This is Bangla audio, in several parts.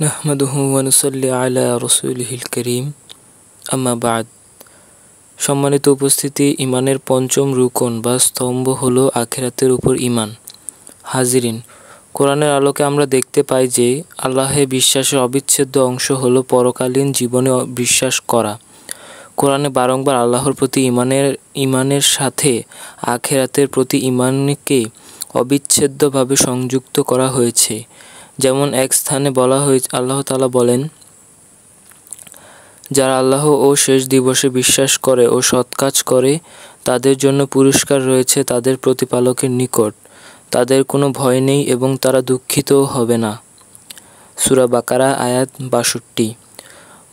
নাহমাদুহু ওয়ানুসল্লি আলা রসুলহিল করিম আমাবাদ সম্মানিত উপস্থিতি ইমানের পঞ্চম রুকন বা স্তম্ভ হল আখেরাতের উপর ইমান হাজিরিন কোরআনের আলোকে আমরা দেখতে পাই যে আল্লাহে বিশ্বাসের অবিচ্ছেদ্য অংশ হল পরকালীন জীবনে বিশ্বাস করা কোরআনে বারংবার আল্লাহর প্রতি ইমানের ইমানের সাথে আখেরাতের প্রতি ইমানকে অবিচ্ছেদ্যভাবে সংযুক্ত করা হয়েছে যেমন এক স্থানে বলা হয়েছে আল্লাহ তালা বলেন যারা আল্লাহ ও শেষ দিবসে বিশ্বাস করে ও সৎ কাজ করে তাদের জন্য পুরস্কার রয়েছে তাদের প্রতিপালকের নিকট তাদের কোনো ভয় নেই এবং তারা দুঃখিতও হবে না সুরা বাকারা আয়াত বাষট্টি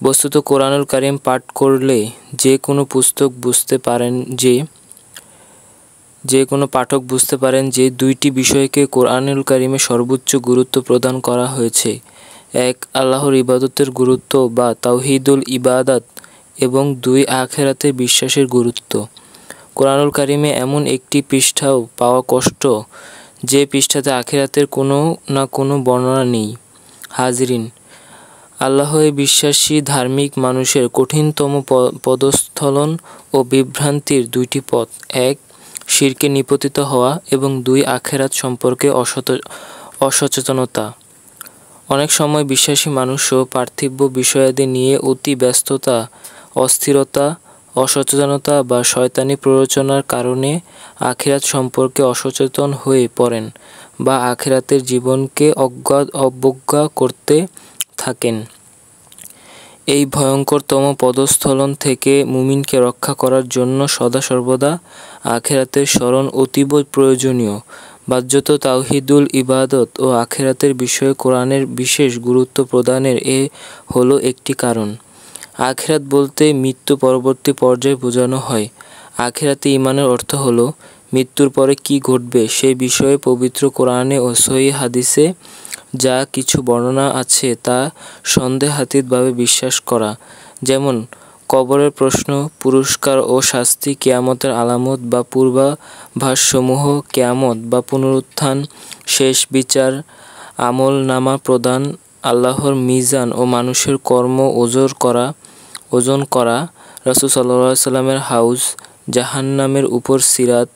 বস্তুত কোরআনুল কারিম পাঠ করলে যে কোনো পুস্তক বুঝতে পারেন যে যে কোনো পাঠক বুঝতে পারেন যে দুইটি বিষয়কে কোরআনুল কারিমে সর্বোচ্চ গুরুত্ব প্রদান করা হয়েছে এক আল্লাহর ইবাদতের গুরুত্ব বা তাওহিদুল ইবাদত এবং দুই আখেরাতে বিশ্বাসের গুরুত্ব কোরআনুল কারিমে এমন একটি পৃষ্ঠাও পাওয়া কষ্ট যে পৃষ্ঠাতে আখেরাতের কোনো না কোনো বর্ণনা নেই হাজরিন আল্লাহয়ে বিশ্বাসী ধার্মিক মানুষের কঠিনতম পদস্থলন ও বিভ্রান্তির দুইটি পথ এক শিরকে নিপতিত হওয়া এবং দুই আখেরাত সম্পর্কে অসত অসচেতনতা অনেক সময় বিশ্বাসী মানুষও পার্থিব বিষয়াদি নিয়ে অতি ব্যস্ততা অস্থিরতা অসচেতনতা বা শয়তানি প্ররোচনার কারণে আখিরাত সম্পর্কে অসচেতন হয়ে পড়েন বা আখিরাতের জীবনকে অজ্ঞা অবজ্ঞা করতে থাকেন এই ভয়ঙ্করতম পদস্থলন থেকে মুমিনকে রক্ষা করার জন্য সদা সর্বদা আখেরাতের স্মরণ অতীব প্রয়োজনীয় বাহ্যত তাওহিদুল ইবাদত ও আখেরাতের বিষয়ে কোরআনের বিশেষ গুরুত্ব প্রদানের এ হলো একটি কারণ আখেরাত বলতে মৃত্যু পরবর্তী পর্যায়ে বোঝানো হয় আখেরাতে ইমানের অর্থ হলো মৃত্যুর পরে কি ঘটবে সে বিষয়ে পবিত্র কোরআনে ও সহি হাদিসে যা কিছু বর্ণনা আছে তা সন্দেহাতীতভাবে বিশ্বাস করা যেমন কবরের প্রশ্ন পুরস্কার ও শাস্তি কেয়ামতের আলামত বা পূর্বাভাসসমূহ কেয়ামত বা পুনরুত্থান শেষ বিচার আমল নামা প্রদান আল্লাহর মিজান ও মানুষের কর্ম ওজোর করা ওজন করা রসুল সাল্লা সাল্লামের হাউস জাহান্নামের উপর সিরাত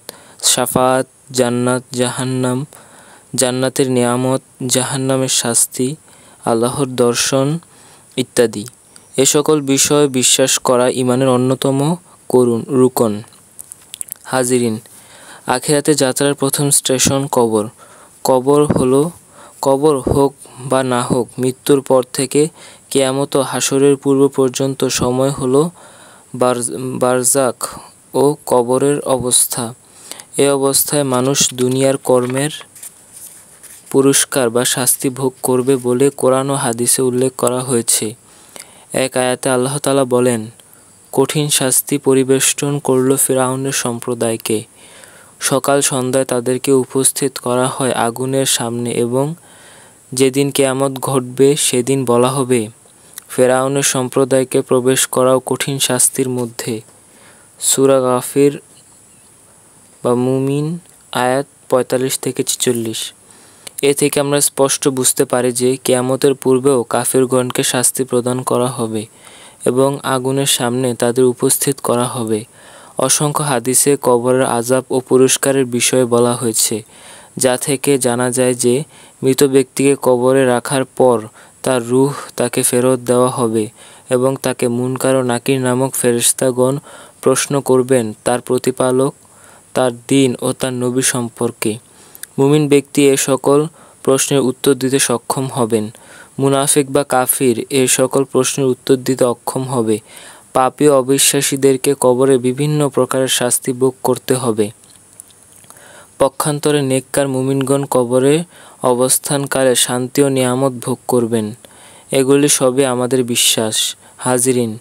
সাফাত জান্নাত জাহান্নাম জান্নাতের নিয়ামত জাহান্নামের শাস্তি আল্লাহর দর্শন ইত্যাদি এ সকল বিষয়ে বিশ্বাস করা ইমানের অন্যতম করুণ রুকন হাজিরিন আখেরাতে যাত্রার প্রথম স্টেশন কবর কবর হলো কবর হোক বা না হোক মৃত্যুর পর থেকে কেয়ামত হাসরের পূর্ব পর্যন্ত সময় হলো বারজাক ও কবরের অবস্থা এ অবস্থায় মানুষ দুনিয়ার কর্মের পুরস্কার বা শাস্তি ভোগ করবে বলে কোরআন ও হাদিসে উল্লেখ করা হয়েছে এক আয়াতে আল্লাহ তালা বলেন কঠিন শাস্তি পরিবেষ্টন করল ফেরাউনের সম্প্রদায়কে সকাল সন্ধ্যায় তাদেরকে উপস্থিত করা হয় আগুনের সামনে এবং যেদিন কেয়ামত ঘটবে সেদিন বলা হবে ফেরাউনের সম্প্রদায়কে প্রবেশ করাও কঠিন শাস্তির মধ্যে সুরা গাফির বা মুমিন আয়াত পঁয়তাল্লিশ থেকে ছেচল্লিশ এ থেকে আমরা স্পষ্ট বুঝতে পারি যে কেয়ামতের পূর্বেও কাফিরগণকে শাস্তি প্রদান করা হবে এবং আগুনের সামনে তাদের উপস্থিত করা হবে অসংখ্য হাদিসে কবরের আজাব ও পুরস্কারের বিষয়ে বলা হয়েছে যা থেকে জানা যায় যে মৃত ব্যক্তিকে কবরে রাখার পর তার রুহ তাকে ফেরত দেওয়া হবে এবং তাকে মুনকার ও নাকির নামক ফেরিস্তাগণ প্রশ্ন করবেন তার প্রতিপালক তার দিন ও তার নবী সম্পর্কে মুমিন ব্যক্তি এ সকল প্রশ্নের উত্তর দিতে সক্ষম হবেন মুনাফিক বা কাফির এ সকল প্রশ্নের উত্তর দিতে অক্ষম হবে পাপী অবিশ্বাসীদেরকে কবরে বিভিন্ন প্রকারের শাস্তি ভোগ করতে হবে পক্ষান্তরে নেককার মুমিনগণ কবরে অবস্থানকালে শান্তি ও নিয়ামত ভোগ করবেন এগুলি সবই আমাদের বিশ্বাস হাজিরিন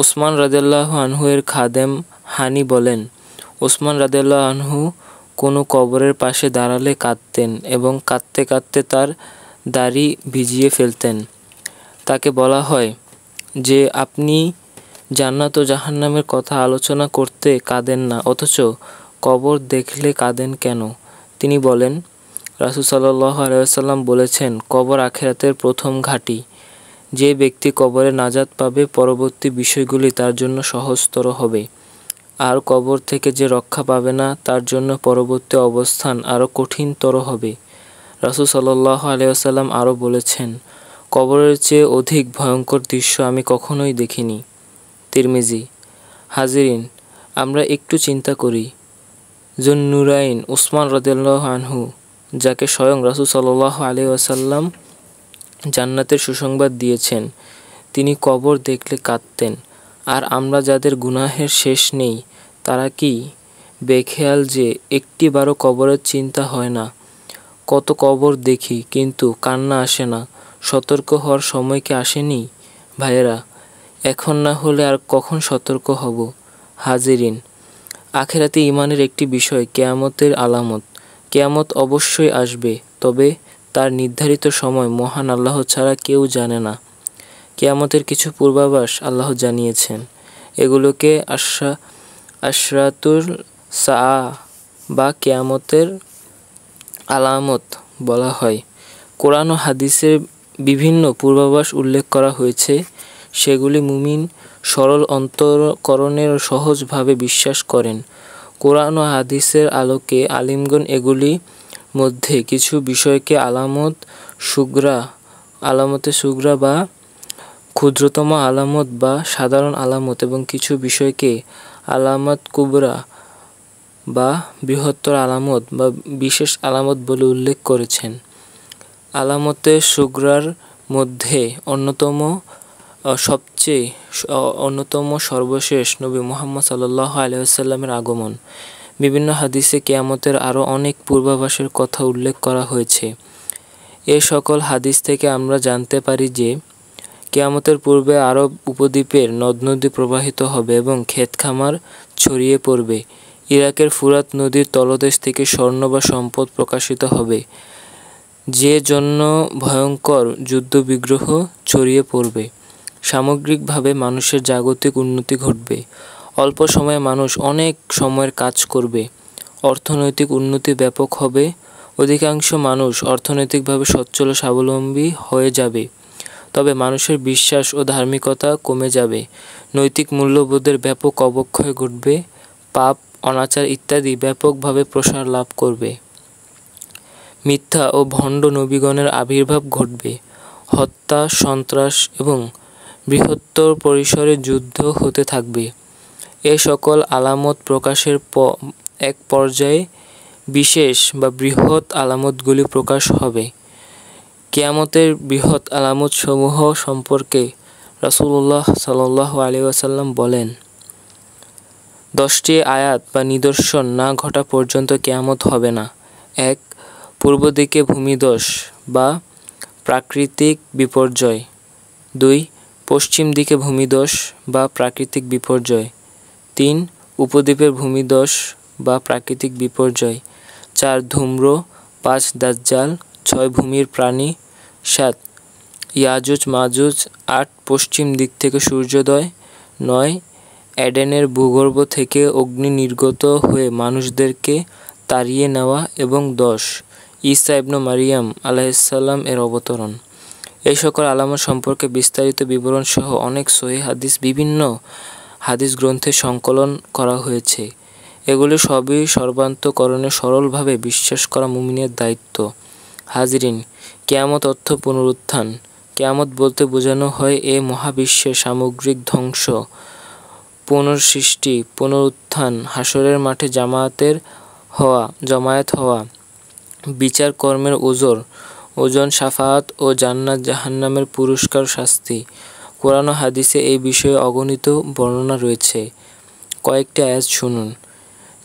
ওসমান রাজাল্লাহ আনহু এর খাদেম হানি বলেন ওসমান রাজাল্লাহ আনহু কোনো কবরের পাশে দাঁড়ালে কাঁদতেন এবং কাঁদতে কাঁদতে তার দাড়ি ভিজিয়ে ফেলতেন তাকে বলা হয় যে আপনি জান্নাত ও জাহান্নামের কথা আলোচনা করতে কাঁদেন না অথচ কবর দেখলে কাঁদেন কেন তিনি বলেন রাসুল সাল্লাহ আলাইসাল্লাম বলেছেন কবর আখেরাতের প্রথম ঘাঁটি যে ব্যক্তি কবরে নাজাত পাবে পরবর্তী বিষয়গুলি তার জন্য সহজতর হবে আর কবর থেকে যে রক্ষা পাবে না তার জন্য পরবর্তী অবস্থান আরও কঠিনতর হবে রাসুল সাল্লাহ আলিয়াসাল্লাম আরও বলেছেন কবরের চেয়ে অধিক ভয়ঙ্কর দৃশ্য আমি কখনোই দেখিনি তিরমিজি হাজিরিন আমরা একটু চিন্তা করি জুন নুরাইন উসমান রদেল্লাহ আনহু যাকে স্বয়ং রাসুল সাল্লাহ আলি আসাল্লাম জান্নাতের সুসংবাদ দিয়েছেন তিনি কবর দেখলে কাঁদতেন আর আমরা যাদের গুনাহের শেষ নেই তারা কি বেখেয়াল যে একটিবারও কবরের চিন্তা হয় না কত কবর দেখি কিন্তু কান্না আসে না সতর্ক হওয়ার সময় কি আসেনি ভাইয়েরা এখন না হলে আর কখন সতর্ক হব হাজিরিন আখেরাতে ইমানের একটি বিষয় কেয়ামতের আলামত কেয়ামত অবশ্যই আসবে তবে তার নির্ধারিত সময় মহান আল্লাহ ছাড়া কেউ জানে না কেয়ামতের কিছু পূর্বাভাস আল্লাহ জানিয়েছেন এগুলোকে আশা আশরাতুল সা বা কেয়ামতের আলামত বলা হয় কোরআন ও হাদিসের বিভিন্ন পূর্বাভাস উল্লেখ করা হয়েছে সেগুলি মুমিন সরল অন্তরকরণের সহজভাবে বিশ্বাস করেন কোরআন ও হাদিসের আলোকে আলিমগণ এগুলি মধ্যে কিছু বিষয়কে আলামত সুগ্রা আলামতে সুগ্রা বা ক্ষুদ্রতম আলামত বা সাধারণ আলামত এবং কিছু বিষয়কে আলামত কুবরা বা বৃহত্তর আলামত বা বিশেষ আলামত বলে উল্লেখ করেছেন আলামতে সুগ্রার মধ্যে অন্যতম সবচেয়ে অন্যতম সর্বশেষ নবী মোহাম্মদ সাল্লাহ আলহামের আগমন বিভিন্ন হাদিসে কেয়ামতের আরও অনেক পূর্বাভাসের কথা উল্লেখ করা হয়েছে এ সকল হাদিস থেকে আমরা জানতে পারি যে কেয়ামতের পূর্বে আরব উপদ্বীপের নদ-নদী প্রবাহিত হবে এবং ক্ষেত-খামার ছড়িয়ে পড়বে। ইরাকের ফুরাত নদীর তলদেশ থেকে স্বর্ণ বা সম্পদ প্রকাশিত হবে, যে জন্য ভয়ঙ্কর যুদ্ধবিগ্রহ ছড়িয়ে পড়বে। সামগ্রিকভাবে মানুষের জাগতিক উন্নতি ঘটবে। অল্প সময়ে মানুষ অনেক সময়ের কাজ করবে। অর্থনৈতিক উন্নতি ব্যাপক হবে। অধিকাংশ মানুষ অর্থনৈতিকভাবে সচ্ছল ও স্বাবলম্বী হয়ে যাবে। তবে মানুষের বিশ্বাস ও ধার্মিকতা কমে যাবে নৈতিক মূল্যবোধের ব্যাপক অবক্ষয় ঘটবে পাপ অনাচার ইত্যাদি ব্যাপকভাবে প্রসার লাভ করবে মিথ্যা ও ভণ্ড নবীগণের আবির্ভাব ঘটবে হত্যা সন্ত্রাস এবং বৃহত্তর পরিসরে যুদ্ধ হতে থাকবে এ সকল আলামত প্রকাশের এক পর্যায়ে বিশেষ বা বৃহৎ আলামতগুলি প্রকাশ হবে কেয়ামতের বৃহৎ আলামতসমূহ সম্পর্কে রসুল্লাহ সাল আলী আসাল্লাম বলেন দশটি আয়াত বা নিদর্শন না ঘটা পর্যন্ত কেয়ামত হবে না এক পূর্ব দিকে ভূমিদোষ বা প্রাকৃতিক বিপর্যয় দুই পশ্চিম দিকে ভূমিদোষ বা প্রাকৃতিক বিপর্যয় তিন উপদ্বীপের ভূমিদোষ বা প্রাকৃতিক বিপর্যয় চার ধূম্র পাঁচ দাজ্জাল ছয় ভূমির প্রাণী সাত ইয়াজুজ মাজুজ আট পশ্চিম দিক থেকে সূর্যোদয় নয় অ্যাডেনের ভূগর্ভ থেকে অগ্নি নির্গত হয়ে মানুষদেরকে তাড়িয়ে নেওয়া এবং দশ ইসা ইবনু মারিয়াম আলাইসাল্লাম এর অবতরণ এই সকল আলামত সম্পর্কে বিস্তারিত বিবরণ সহ অনেক সহি হাদিস বিভিন্ন হাদিস গ্রন্থে সংকলন করা হয়েছে এগুলি সবই সর্বান্তকরণে সরলভাবে বিশ্বাস করা মুমিনের দায়িত্ব হাজিরিন কেয়ামত অর্থ পুনরুত্থান কেয়ামত বলতে বোঝানো হয় এ মহাবিশ্বের সামগ্রিক ধ্বংস পুনঃসৃষ্টি পুনরুত্থান হাসরের মাঠে জামায়াতের হওয়া জমায়েত হওয়া বিচার কর্মের ওজোর ওজন সাফাত ও জান্নাত জাহান্নামের পুরস্কার শাস্তি কোরআন হাদিসে এই বিষয়ে অগণিত বর্ণনা রয়েছে কয়েকটি আয়াত শুনুন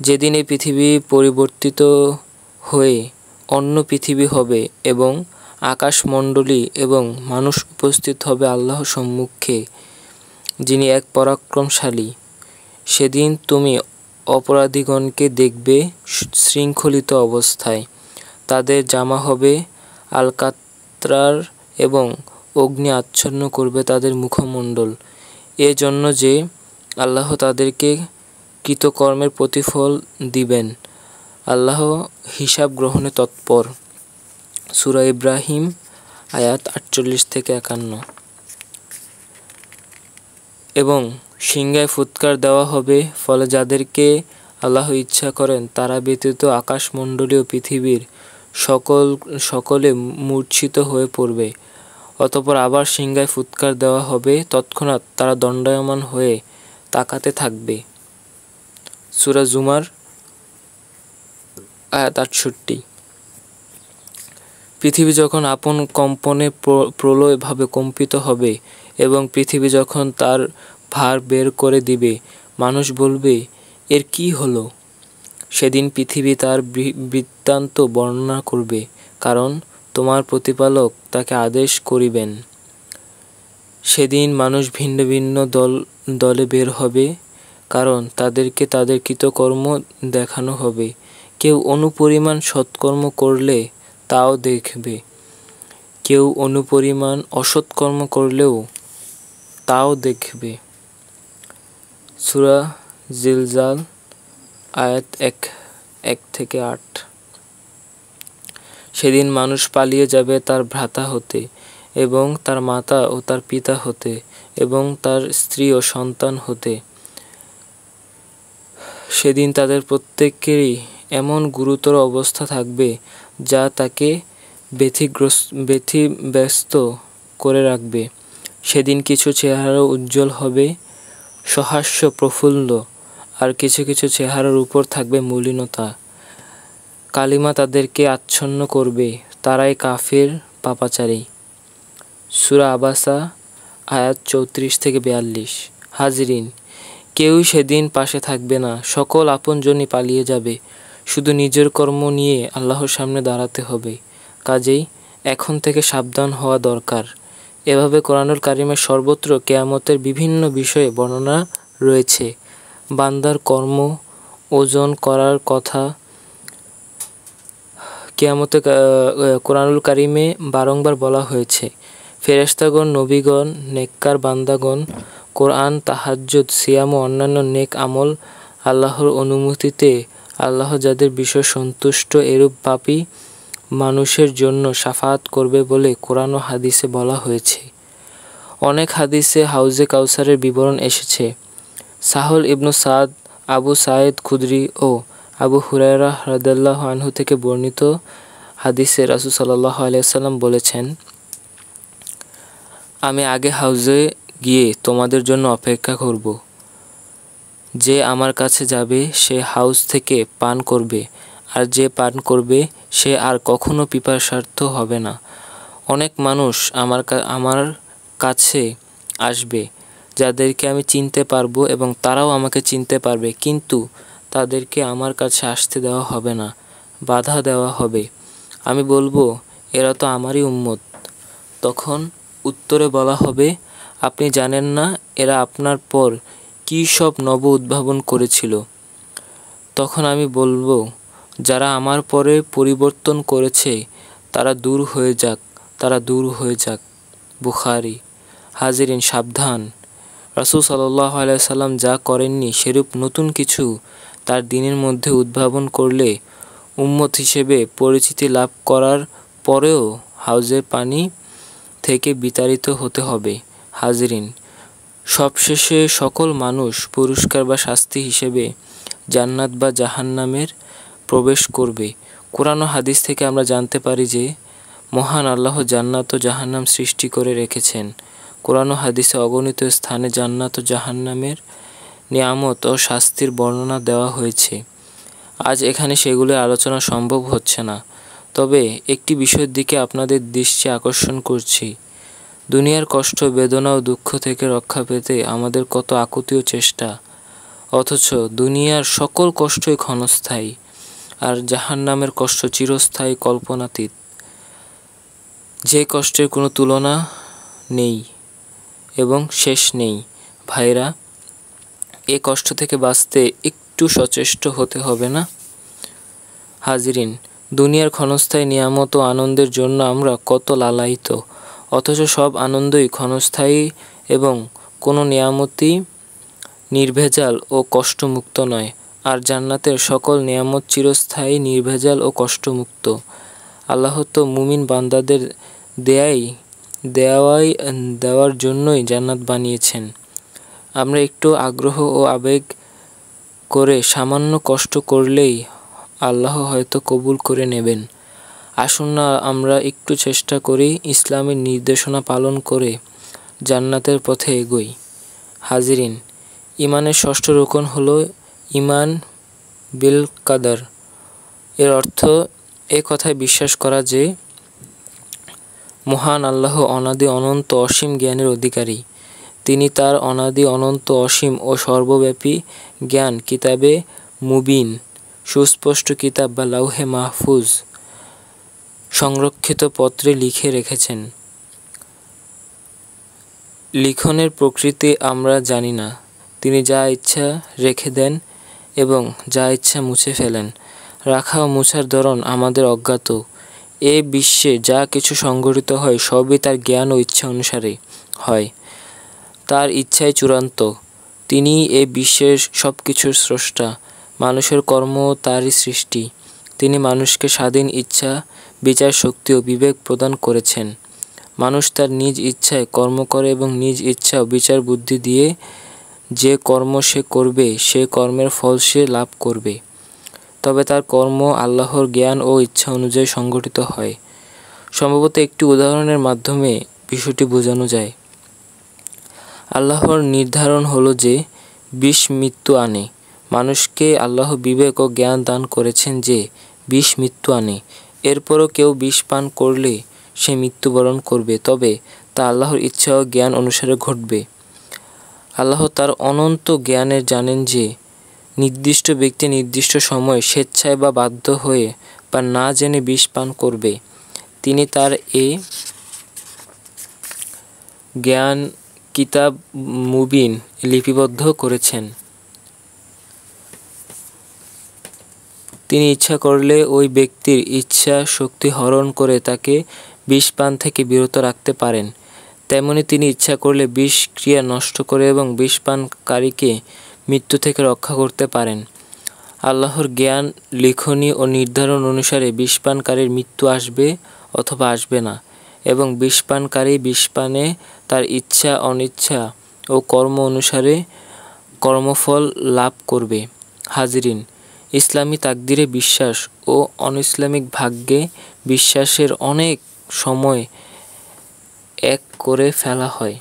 যেদিন এই পৃথিবী পরিবর্তিত হয়ে অন্য পৃথিবী হবে এবং আকাশমণ্ডলী এবং মানুষ উপস্থিত হবে আল্লাহর সম্মুখে যিনি এক পরাক্রমশালী সেদিন তুমি অপরাধীগণকে দেখবে শৃঙ্খলিত অবস্থায় তাদের জামা হবে আলকাত্রার এবং অগ্নি আচ্ছন্ন করবে তাদের মুখমণ্ডল এজন্য যে আল্লাহ তাদেরকে কৃতকর্মের প্রতিফল দিবেন আল্লাহ হিসাব গ্রহণে তৎপর সুরা ইব্রাহিম আয়াত আটচল্লিশ থেকে একান্ন এবং সিংহায় ফুৎকার দেওয়া হবে ফলে যাদেরকে আল্লাহ ইচ্ছা করেন তারা ব্যতীত আকাশমণ্ডলী ও পৃথিবীর সকল সকলে মূর্ছিত হয়ে পড়বে অতপর আবার সিংহায় ফুৎকার দেওয়া হবে তৎক্ষণাৎ তারা দণ্ডায়মান হয়ে তাকাতে থাকবে সুরা জুমার আয়াত আটষট্টি পৃথিবী যখন আপন কম্পনে প্রলয়ভাবে কম্পিত হবে এবং পৃথিবী যখন তার ভার বের করে দিবে মানুষ বলবে এর কি হলো সেদিন পৃথিবী তার বৃত্তান্ত বর্ণনা করবে কারণ তোমার প্রতিপালক তাকে আদেশ করিবেন সেদিন মানুষ ভিন্ন ভিন্ন দল দলে বের হবে কারণ তাদেরকে তাদের কৃতকর্ম দেখানো হবে কেউ অনুপরিমাণ সৎকর্ম করলে তাও দেখবে কেউ অনুপরিমাণ অসৎকর্ম করলেও তাও দেখবে সুরা জিলজাল আয়াত এক এক থেকে আট সেদিন মানুষ পালিয়ে যাবে তার ভ্রাতা হতে এবং তার মাতা ও তার পিতা হতে এবং তার স্ত্রী ও সন্তান হতে সেদিন তাদের প্রত্যেকেরই এমন গুরুতর অবস্থা থাকবে যা তাকে ব্যথি ব্যস্ত করে রাখবে সেদিন কিছু চেহারা উজ্জ্বল হবে সহাস্য প্রফুল্ল আর কিছু কিছু চেহারার উপর থাকবে মলিনতা কালিমা তাদেরকে আচ্ছন্ন করবে তারাই কাফের পাপাচারী সুরা আবাসা আয়াত চৌত্রিশ থেকে বিয়াল্লিশ হাজরিন কেউ সেদিন পাশে থাকবে না সকল আপনজনই পালিয়ে যাবে শুধু নিজের কর্ম নিয়ে আল্লাহর সামনে দাঁড়াতে হবে কাজেই এখন থেকে সাবধান হওয়া দরকার এভাবে কোরআনুল কারিমের সর্বত্র কেয়ামতের বিভিন্ন বিষয়ে বর্ণনা রয়েছে বান্দার কর্ম ওজন করার কথা কেয়ামতে কোরআনুল কারিমে বারংবার বলা হয়েছে ফেরেস্তাগণ নবীগণ নেককার বান্দাগণ কোরআন তাহাজ্জুদ সিয়াম ও অন্যান্য নেক আমল আল্লাহর অনুমতিতে আল্লাহ যাদের বিষয় সন্তুষ্ট এরূপ পাপি মানুষের জন্য সাফাত করবে বলে কোরআন ও হাদিসে বলা হয়েছে অনেক হাদিসে হাউজে কাউসারের বিবরণ এসেছে সাহল ইবনু সাদ আবু সায়েদ খুদ্রি ও আবু হুরায়রা হরদাল্লাহ আনহু থেকে বর্ণিত হাদিসে রাসুল সাল্লাহ আলিয়াল্লাম বলেছেন আমি আগে হাউজে গিয়ে তোমাদের জন্য অপেক্ষা করব যে আমার কাছে যাবে সে হাউস থেকে পান করবে আর যে পান করবে সে আর কখনো পিপাসার্থ হবে না অনেক মানুষ আমার আমার কাছে আসবে যাদেরকে আমি চিনতে পারবো এবং তারাও আমাকে চিনতে পারবে কিন্তু তাদেরকে আমার কাছে আসতে দেওয়া হবে না বাধা দেওয়া হবে আমি বলবো এরা তো আমারই উম্মত তখন উত্তরে বলা হবে আপনি জানেন না এরা আপনার পর কী সব নব উদ্ভাবন করেছিল তখন আমি বলবো যারা আমার পরে পরিবর্তন করেছে তারা দূর হয়ে যাক তারা দূর হয়ে যাক বুখারি হাজিরিন সাবধান রাসুল সাল্লাম যা করেননি সেরূপ নতুন কিছু তার দিনের মধ্যে উদ্ভাবন করলে উম্মত হিসেবে পরিচিতি লাভ করার পরেও হাউজের পানি থেকে বিতাড়িত হতে হবে হাজিরিন সবশেষে সকল মানুষ পুরস্কার বা শাস্তি হিসেবে জান্নাত বা জাহান্নামের প্রবেশ করবে কোরআন হাদিস থেকে আমরা জানতে পারি যে মহান আল্লাহ জান্নাত ও জাহান্নাম সৃষ্টি করে রেখেছেন কোরআন হাদিসে অগণিত স্থানে জান্নাত ও জাহান্নামের নিয়ামত ও শাস্তির বর্ণনা দেওয়া হয়েছে আজ এখানে সেগুলি আলোচনা সম্ভব হচ্ছে না তবে একটি বিষয়ের দিকে আপনাদের দৃষ্টি আকর্ষণ করছি দুনিয়ার কষ্ট বেদনা ও দুঃখ থেকে রক্ষা পেতে আমাদের কত আকুতি ও চেষ্টা অথচ দুনিয়ার সকল কষ্টই ক্ষণস্থায়ী আর জাহান নামের কষ্ট চিরস্থায়ী কল্পনাতীত যে কষ্টের কোনো তুলনা নেই এবং শেষ নেই ভাইরা এ কষ্ট থেকে বাঁচতে একটু সচেষ্ট হতে হবে না হাজিরিন দুনিয়ার ক্ষণস্থায়ী নিয়ামত আনন্দের জন্য আমরা কত লালায়িত অথচ সব আনন্দই ক্ষণস্থায়ী এবং কোনো নিয়ামতই নির্ভেজাল ও কষ্টমুক্ত নয় আর জান্নাতের সকল নিয়ামত চিরস্থায়ী নির্ভেজাল ও কষ্টমুক্ত আল্লাহ তো মুমিন বান্দাদের দেয়াই দেওয়াই দেওয়ার জন্যই জান্নাত বানিয়েছেন আমরা একটু আগ্রহ ও আবেগ করে সামান্য কষ্ট করলেই আল্লাহ হয়তো কবুল করে নেবেন আসুন না আমরা একটু চেষ্টা করি ইসলামের নির্দেশনা পালন করে জান্নাতের পথে এগোই হাজিরিন ইমানের ষষ্ঠ রোকন হল ইমান বিল কাদার এর অর্থ এ কথায় বিশ্বাস করা যে মহান আল্লাহ অনাদি অনন্ত অসীম জ্ঞানের অধিকারী তিনি তার অনাদি অনন্ত অসীম ও সর্বব্যাপী জ্ঞান কিতাবে মুবিন সুস্পষ্ট কিতাব বা লাউহে মাহফুজ সংরক্ষিত পত্রে লিখে রেখেছেন লিখনের প্রকৃতি আমরা জানি না তিনি যা ইচ্ছা রেখে দেন এবং যা ইচ্ছা মুছে ফেলেন রাখা ও মুছার ধরন আমাদের অজ্ঞাত এ বিশ্বে যা কিছু সংঘটিত হয় সবই তার জ্ঞান ও ইচ্ছা অনুসারে হয় তার ইচ্ছাই চূড়ান্ত তিনি এ বিশ্বের সব কিছুর স্রষ্টা মানুষের কর্ম তারই সৃষ্টি তিনি মানুষকে স্বাধীন ইচ্ছা বিচার শক্তি ও বিবেক প্রদান করেছেন মানুষ তার নিজ ইচ্ছায় কর্ম করে এবং নিজ ইচ্ছা ও বিচার বুদ্ধি দিয়ে যে কর্ম সে করবে সে কর্মের ফল সে লাভ করবে তবে তার কর্ম আল্লাহর জ্ঞান ও ইচ্ছা অনুযায়ী সংগঠিত হয় সম্ভবত একটি উদাহরণের মাধ্যমে বিষয়টি বোঝানো যায় আল্লাহর নির্ধারণ হলো যে বিষ মৃত্যু আনে মানুষকে আল্লাহ বিবেক ও জ্ঞান দান করেছেন যে বিষ মৃত্যু আনে এরপরও কেউ বিষ পান করলে সে মৃত্যুবরণ করবে তবে তা আল্লাহর ইচ্ছা ও জ্ঞান অনুসারে ঘটবে আল্লাহ তার অনন্ত জ্ঞানে জানেন যে নির্দিষ্ট ব্যক্তি নির্দিষ্ট সময়ে স্বেচ্ছায় বা বাধ্য হয়ে বা না জেনে বিষ পান করবে তিনি তার এ জ্ঞান কিতাব মুবিন লিপিবদ্ধ করেছেন তিনি ইচ্ছা করলে ওই ব্যক্তির ইচ্ছা শক্তি হরণ করে তাকে বিষ পান থেকে বিরত রাখতে পারেন তেমনি তিনি ইচ্ছা করলে বিষ ক্রিয়া নষ্ট করে এবং বিষ পানকারীকে মৃত্যু থেকে রক্ষা করতে পারেন আল্লাহর জ্ঞান লিখনি ও নির্ধারণ অনুসারে বিষপানকারীর মৃত্যু আসবে অথবা আসবে না এবং বিষপানকারী বিষপানে তার ইচ্ছা অনিচ্ছা ও কর্ম অনুসারে কর্মফল লাভ করবে হাজিরিন ইসলামী তাকদিরে বিশ্বাস ও অনইসলামিক ভাগ্যে বিশ্বাসের অনেক সময় এক করে ফেলা হয়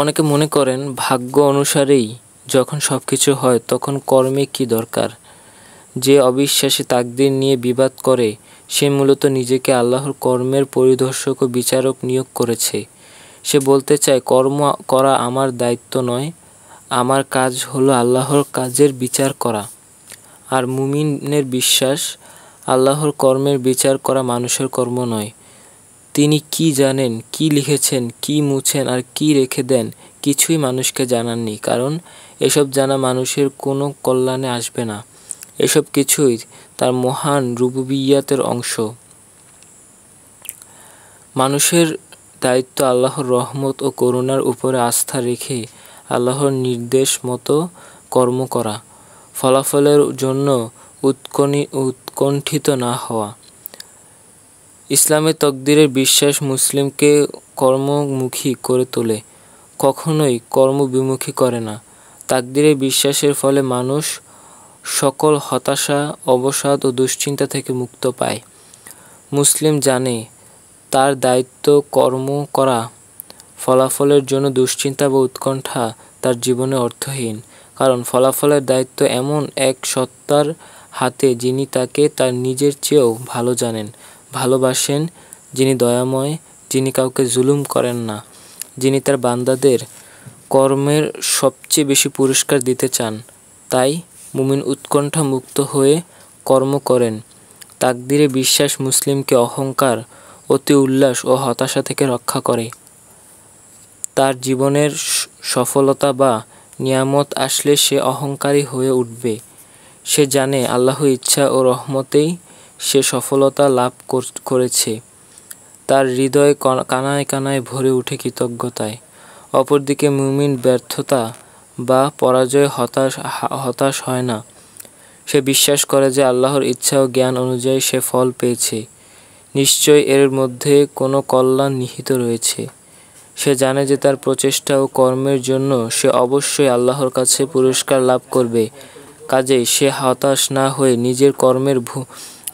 অনেকে মনে করেন ভাগ্য অনুসারেই যখন সব কিছু হয় তখন কর্মে কি দরকার যে অবিশ্বাসী তাকদির নিয়ে বিবাদ করে সে মূলত নিজেকে আল্লাহর কর্মের পরিদর্শক ও বিচারক নিয়োগ করেছে সে বলতে চায় কর্ম করা আমার দায়িত্ব নয় আমার কাজ হলো আল্লাহর কাজের বিচার করা আর মুমিনের বিশ্বাস আল্লাহর কর্মের বিচার করা মানুষের কর্ম নয় তিনি কি জানেন কি লিখেছেন কি মুছেন আর কি রেখে দেন কিছুই মানুষকে জানাননি কারণ এসব জানা মানুষের কোনো কল্যাণে আসবে না এসব কিছুই তার মহান রুবুবিয়াতের অংশ মানুষের দায়িত্ব আল্লাহর রহমত ও করুণার উপরে আস্থা রেখে আল্লাহর নির্দেশ মতো কর্ম করা ফলাফলের জন্য উৎকনি উৎকণ্ঠিত না হওয়া ইসলামে তকদিরের বিশ্বাস মুসলিমকে কর্মমুখী করে তোলে কখনোই কর্মবিমুখী করে না তাকদিরে বিশ্বাসের ফলে মানুষ সকল হতাশা অবসাদ ও দুশ্চিন্তা থেকে মুক্ত পায় মুসলিম জানে তার দায়িত্ব কর্ম করা ফলাফলের জন্য দুশ্চিন্তা বা উৎকণ্ঠা তার জীবনে অর্থহীন কারণ ফলাফলের দায়িত্ব এমন এক সত্তার হাতে যিনি তাকে তার নিজের চেয়েও ভালো জানেন ভালোবাসেন যিনি দয়াময় যিনি কাউকে জুলুম করেন না যিনি তার বান্দাদের কর্মের সবচেয়ে বেশি পুরস্কার দিতে চান তাই মুমিন উৎকণ্ঠা মুক্ত হয়ে কর্ম করেন তাকদিরে বিশ্বাস মুসলিমকে অহংকার অতি উল্লাস ও হতাশা থেকে রক্ষা করে তার জীবনের সফলতা বা নিয়ামত আসলে সে অহংকারী হয়ে উঠবে সে জানে আল্লাহ ইচ্ছা ও রহমতেই সে সফলতা লাভ করেছে তার হৃদয় কানায় কানায় ভরে উঠে কৃতজ্ঞতায় অপরদিকে মুমিন ব্যর্থতা বা পরাজয় হতাশ হতাশ হয় না সে বিশ্বাস করে যে আল্লাহর ইচ্ছা ও জ্ঞান অনুযায়ী সে ফল পেয়েছে নিশ্চয় এর মধ্যে কোনো কল্যাণ নিহিত রয়েছে সে জানে যে তার প্রচেষ্টা ও কর্মের জন্য সে অবশ্যই আল্লাহর কাছে পুরস্কার লাভ করবে কাজেই সে হতাশ না হয়ে নিজের কর্মের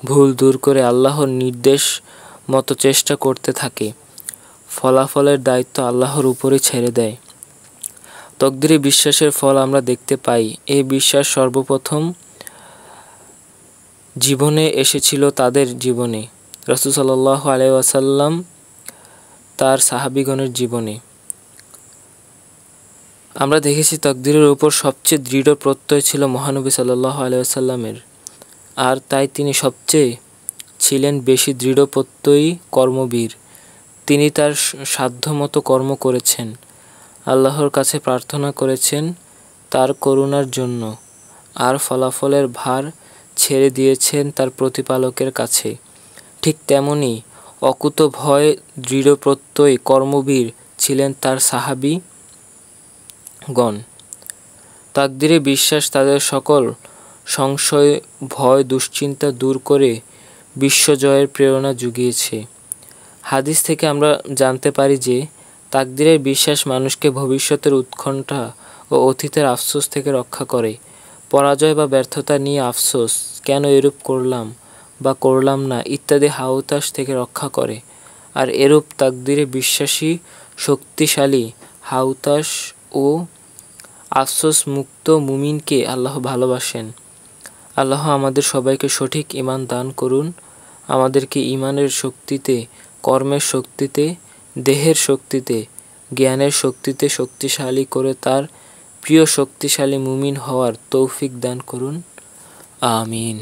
ভুল দূর করে আল্লাহর নির্দেশ মতো চেষ্টা করতে থাকে ফলাফলের দায়িত্ব আল্লাহর উপরে ছেড়ে দেয় তকদিরে বিশ্বাসের ফল আমরা দেখতে পাই এই বিশ্বাস সর্বপ্রথম জীবনে এসেছিল তাদের জীবনে রসুল সাল্লাহ আলাই তার সাহাবিগণের জীবনে আমরা দেখেছি তকদিরের উপর সবচেয়ে দৃঢ় প্রত্যয় ছিল মহানবী সাল্লাহ আলাইসাল্লামের আর তাই তিনি সবচেয়ে ছিলেন বেশি দৃঢ় প্রত্যয়ী কর্মবীর তিনি তার সাধ্যমতো কর্ম করেছেন আল্লাহর কাছে প্রার্থনা করেছেন তার করুণার জন্য আর ফলাফলের ভার ছেড়ে দিয়েছেন তার প্রতিপালকের কাছে ঠিক তেমনি অকুত দৃঢ় দৃঢ়প্রত্যয় কর্মবীর ছিলেন তার গণ তাকদিরে বিশ্বাস তাদের সকল সংশয় ভয় দুশ্চিন্তা দূর করে বিশ্বজয়ের প্রেরণা জুগিয়েছে হাদিস থেকে আমরা জানতে পারি যে তাকদিরের বিশ্বাস মানুষকে ভবিষ্যতের উৎকণ্ঠা ও অতীতের আফসোস থেকে রক্ষা করে পরাজয় বা ব্যর্থতা নিয়ে আফসোস কেন এরূপ করলাম বা করলাম না ইত্যাদি হাউতাস থেকে রক্ষা করে আর এরূপ তাকদিরে বিশ্বাসী শক্তিশালী হাওতাস ও মুক্ত মুমিনকে আল্লাহ ভালোবাসেন আল্লাহ আমাদের সবাইকে সঠিক ইমান দান করুন আমাদেরকে ইমানের শক্তিতে কর্মের শক্তিতে দেহের শক্তিতে জ্ঞানের শক্তিতে শক্তিশালী করে তার প্রিয় শক্তিশালী মুমিন হওয়ার তৌফিক দান করুন আমিন